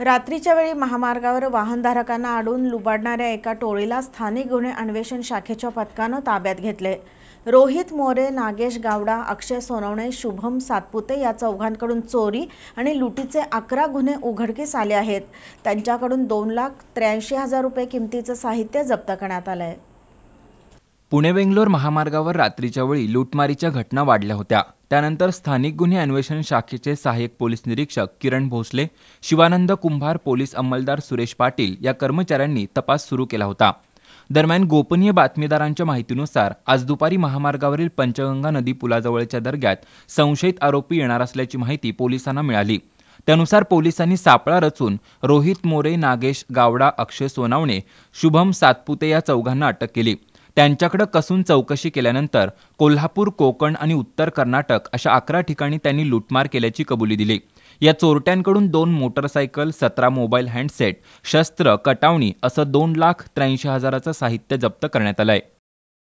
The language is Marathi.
रात्रीच्या वेळी महामार्गावर वाहनधारकांना आडून लुबाडणाऱ्या एका टोळीला स्थानिक गुन्हे अन्वेषण शाखेच्या पथकानं ताब्यात घेतले रोहित मोरे नागेश गावडा अक्षय सोनवणे शुभम सातपुते या चौघांकडून चोरी आणि लुटीचे अकरा गुन्हे उघडकीस आले आहेत त्यांच्याकडून दोन लाख त्र्याऐंशी हजार रुपये किमतीचं साहित्य जप्त करण्यात आलं आहे पुणे बेंगलोर महामार्गावर रात्रीच्या वेळी लूटमारीच्या घटना वाढल्या होत्या त्यानंतर स्थानिक गुन्हे अन्वेषण शाखेचे सहाय्यक पोलीस निरीक्षक किरण भोसले शिवानंद कुंभार पोलीस अंमलदार सुरेश पाटील या कर्मचाऱ्यांनी तपास सुरू केला होता दरम्यान गोपनीय बातमीदारांच्या माहितीनुसार आज दुपारी महामार्गावरील पंचगंगा नदी पुलाजवळच्या दर्ग्यात संशयित आरोपी येणार असल्याची माहिती पोलिसांना मिळाली त्यानुसार पोलिसांनी सापळा रचून रोहित मोरे नागेश गावडा अक्षय सोनावणे शुभम सातपुते या चौघांना अटक केली त्यांच्याकडे कसून चौकशी केल्यानंतर कोल्हापूर कोकण आणि उत्तर कर्नाटक अशा अकरा ठिकाणी त्यांनी लुटमार केल्याची कबुली दिली या चोरट्यांकडून दोन मोटरसायकल सतरा मोबाईल हँडसेट शस्त्र कटावणी असं दोन लाख त्र्याऐंशी हजाराचं साहित्य जप्त करण्यात आलं आहे